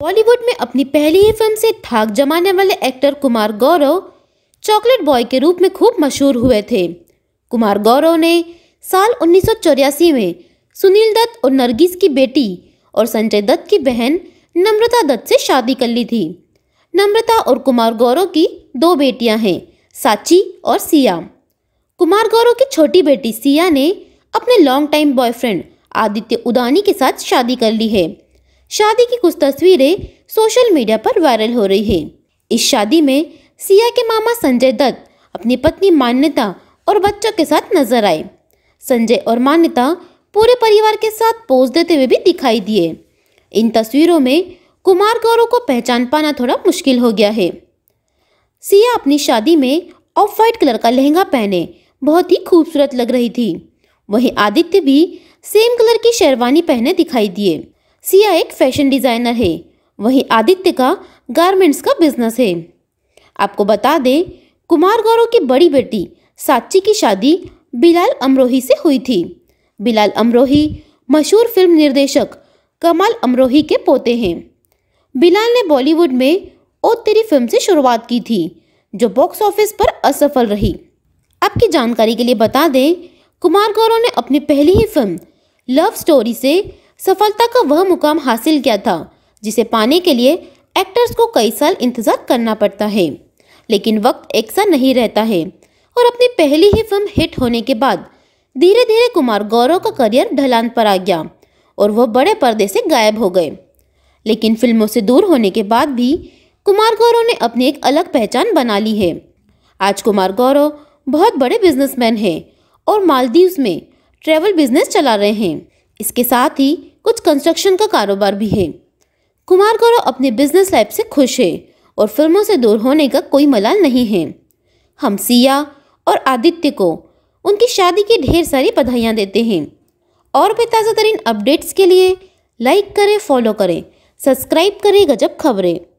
बॉलीवुड में अपनी पहली ही फिल्म से थाक जमाने वाले actor Kumar Gaurav chocolate boy के रूप में खूब मशहूर हुए थे कुमार गौरव ने साल उन्नीस में सुनील दत्त और नरगिस की बेटी और संजय दत्त की बहन नम्रता दत्त से शादी कर ली थी नम्रता और कुमार गौरव की दो बेटियां हैं साची और सिया कुमार गौरव की छोटी बेटी सिया ने अपने long time boyfriend Aditya Udani के साथ शादी कर ली है शादी की कुछ तस्वीरें सोशल मीडिया पर वायरल हो रही है इस शादी में सिया के मामा संजय दत्त अपनी पत्नी मान्यता और बच्चों के साथ नजर आए संजय और मान्यता पूरे परिवार के साथ पोज देते हुए भी दिखाई दिए इन तस्वीरों में कुमार गौरव को पहचान पाना थोड़ा मुश्किल हो गया है सिया अपनी शादी में ऑफ वाइट कलर का लहंगा पहने बहुत ही खूबसूरत लग रही थी वहीं आदित्य भी सेम कलर की शेरवानी पहने दिखाई दिए सिया एक फैशन डिज़ाइनर है वहीं आदित्य का गारमेंट्स का बिजनेस है आपको बता दें कुमार गौरव की बड़ी बेटी साची की शादी बिलाल अमरोही से हुई थी बिलाल अमरोही मशहूर फिल्म निर्देशक कमाल अमरोही के पोते हैं बिलाल ने बॉलीवुड में ओ तेरी फिल्म से शुरुआत की थी जो बॉक्स ऑफिस पर असफल रही आपकी जानकारी के लिए बता दें कुमार गौरव ने अपनी पहली ही फिल्म लव स्टोरी से सफलता का वह मुकाम हासिल किया था जिसे पाने के लिए एक्टर्स को कई साल इंतजार करना पड़ता है लेकिन वक्त एक सा नहीं रहता है और अपनी पहली ही फिल्म हिट होने के बाद धीरे धीरे कुमार गौरव का करियर ढलान पर आ गया और वह बड़े पर्दे से गायब हो गए लेकिन फिल्मों से दूर होने के बाद भी कुमार गौरव ने अपनी एक अलग पहचान बना ली है आज कुमार गौरव बहुत बड़े बिजनेसमैन हैं और मालदीव्स में ट्रेवल बिजनेस चला रहे हैं इसके साथ ही कुछ कंस्ट्रक्शन का कारोबार भी है कुमार गौरव अपने बिजनेस लाइफ से खुश है और फिल्मों से दूर होने का कोई मलाल नहीं है हम सिया और आदित्य को उनकी शादी की ढेर सारी बधाइयाँ देते हैं और भी ताज़ा तरीन अपडेट्स के लिए लाइक करें फॉलो करें सब्सक्राइब करें गजब खबरें